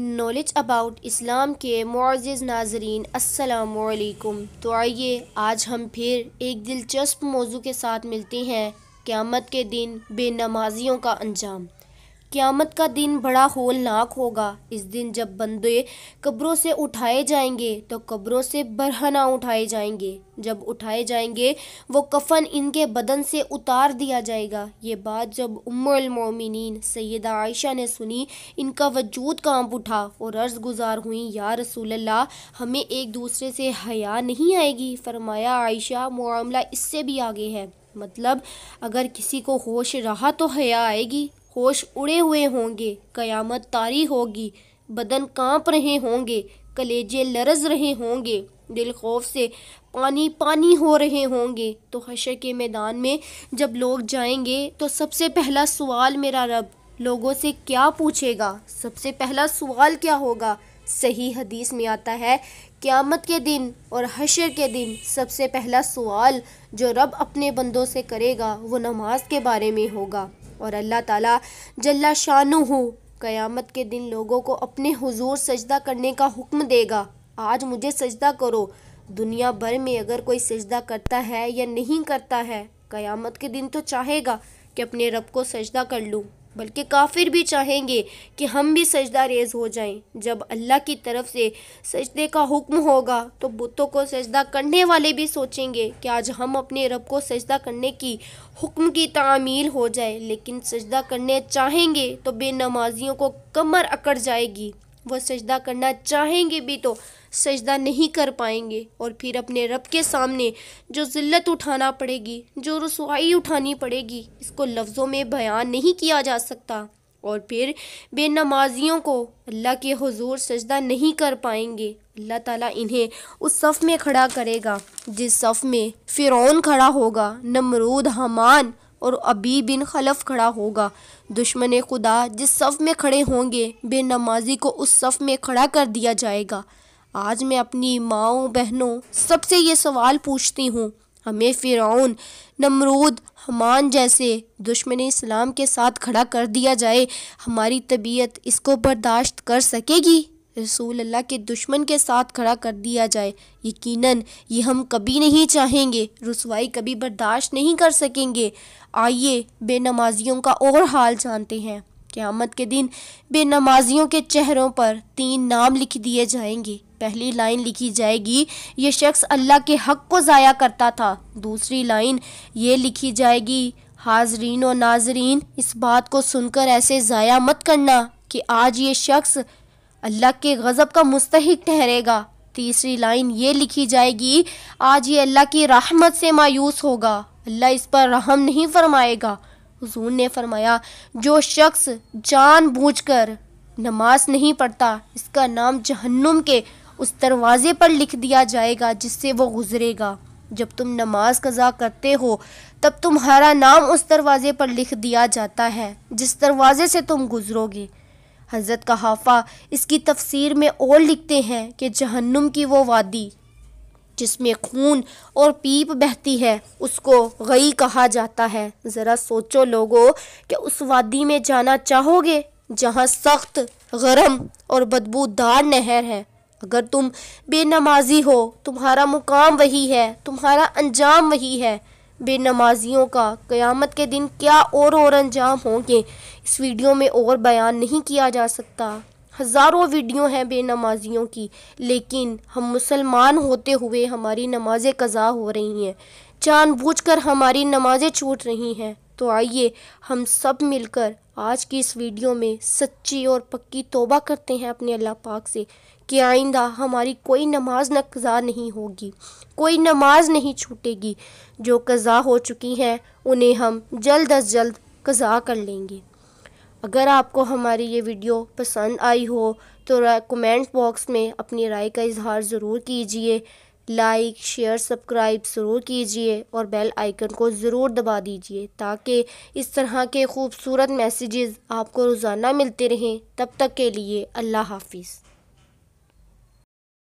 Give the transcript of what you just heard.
knowledge about इस्लाम के Moz नाजरीन असलकुम तो आइए आज हम फिर एक दिलचस्प मौजू के साथ मिलते हैं क़्यामत के दिन बेनमाजियों का अंजाम क़्यामत का दिन बड़ा होलनाक होगा इस दिन जब बंदे कब्रों से उठाए जाएंगे तो कब्रों से बरहना उठाए जाएंगे जब उठाए जाएंगे वो कफन इनके बदन से उतार दिया जाएगा ये बात जब उम्रमिन सैदा आयशा ने सुनी इनका वजूद कांप उठा और अर्ज़ गुजार हुई या रसूल हमें एक दूसरे से हया नहीं आएगी फरमाया आयशा मामला इससे भी आगे है मतलब अगर किसी को होश रहा तो हया आएगी होश उड़े हुए होंगे कयामत तारी होगी बदन कांप रहे होंगे कलेजे लरज रहे होंगे दिल खौफ से पानी पानी हो रहे होंगे तो हशर के मैदान में जब लोग जाएंगे तो सबसे पहला सवाल मेरा रब लोगों से क्या पूछेगा सबसे पहला सवाल क्या होगा सही हदीस में आता है क़्यामत के दिन और हशर के दिन सबसे पहला सवाल जो रब अपने बंदों से करेगा वो नमाज के बारे में होगा और अल्लाह ताला जल्ला शानु हो क़यामत के दिन लोगों को अपने हुजूर सजदा करने का हुक्म देगा आज मुझे सजदा करो दुनिया भर में अगर कोई सजदा करता है या नहीं करता है क़यामत के दिन तो चाहेगा कि अपने रब को सजदा कर लूँ बल्कि काफिर भी चाहेंगे कि हम भी सजदा रेज हो जाएं जब अल्लाह की तरफ से सजदे का हुक्म होगा तो बुतों को सजदा करने वाले भी सोचेंगे कि आज हम अपने रब को सजदा करने की हुक्म की तामील हो जाए लेकिन सजदा करने चाहेंगे तो बेनमाजियों को कमर अकड़ जाएगी वह सजदा करना चाहेंगे भी तो सजदा नहीं कर पाएंगे और फिर अपने रब के सामने जो ज़िल्लत उठाना पड़ेगी जो रसवाई उठानी पड़ेगी इसको लफ्ज़ों में बयान नहीं किया जा सकता और फिर बेनमाजियों को अल्लाह के हजूर सजदा नहीं कर पाएंगे अल्लाह ताला इन्हें उस सफ़ में खड़ा करेगा जिस सफ़ में फ़िरौन खड़ा होगा नमरूद हमान और अभी बिन खलफ खड़ा होगा दुश्मन खुदा जिस सफ़ में खड़े होंगे बेनमाजी को उस सफ़ में खड़ा कर दिया जाएगा आज मैं अपनी माओ बहनों सबसे ये सवाल पूछती हूँ हमें फ़िरौन नमरूद हमान जैसे दुश्मन इस्लाम के साथ खड़ा कर दिया जाए हमारी तबीयत इसको बर्दाश्त कर सकेगी रसूल अल्लाह के दुश्मन के साथ खड़ा कर दिया जाए यकीनन ये हम कभी नहीं चाहेंगे रसवाई कभी बर्दाश्त नहीं कर सकेंगे आइए बेनमाजियों का और हाल जानते हैं क़्यामत के दिन बेनमाजियों के चेहरों पर तीन नाम लिख दिए जाएंगे पहली लाइन लिखी जाएगी ये शख्स अल्लाह के हक को ज़ाया करता था दूसरी लाइन ये लिखी जाएगी हाजरीन और नाजरीन इस बात को सुनकर ऐसे ज़ाया मत करना कि आज ये शख्स अल्लाह के गज़ब का मुस्तक ठहरेगा तीसरी लाइन ये लिखी जाएगी आज ये अल्लाह की रहमत से मायूस होगा अल्लाह इस पर रहम नहीं फरमाएगा हजूर ने फरमाया जो शख्स जानबूझकर नमाज नहीं पढ़ता इसका नाम जहन्नुम के उस दरवाज़े पर लिख दिया जाएगा जिससे वो गुज़रेगा जब तुम नमाज कज़ा करते हो तब तुम्हारा नाम उस दरवाज़े पर लिख दिया जाता है जिस दरवाज़े से तुम गुज़रोगे हज़रत कहाफ़ा इसकी तफसीर में और लिखते हैं कि जहन्नुम की वो वादी जिसमें खून और पीप बहती है उसको गई कहा जाता है ज़रा सोचो लोगों कि उस वादी में जाना चाहोगे जहाँ सख्त गर्म और बदबूदार नहर है अगर तुम बेनमाजी हो तुम्हारा मुकाम वही है तुम्हारा अंजाम वही है बेनमाजियों का क़यामत के दिन क्या और और अंजाम होंगे इस वीडियो में और बयान नहीं किया जा सकता हज़ारों वीडियो हैं बेनमाजियों की लेकिन हम मुसलमान होते हुए हमारी नमाज़ें कज़ा हो रही हैं जानबूझकर हमारी नमाज़ें छूट रही हैं तो आइए हम सब मिलकर आज की इस वीडियो में सच्ची और पक्की तोबा करते हैं अपने अल्लाह पाक से कि आइंदा हमारी कोई नमाज न कज़ा नहीं होगी कोई नमाज नहीं छूटेगी जो कज़ा हो चुकी हैं उन्हें हम जल्द अज जल्द कज़ा कर लेंगे अगर आपको हमारी ये वीडियो पसंद आई हो तो कमेंट बॉक्स में अपनी राय का इजहार ज़रूर कीजिए लाइक शेयर सब्सक्राइब ज़रूर कीजिए और बेल आइकन को ज़रूर दबा दीजिए ताकि इस तरह के खूबसूरत मैसेजेस आपको रोज़ाना मिलते रहें तब तक के लिए अल्लाह हाफिज़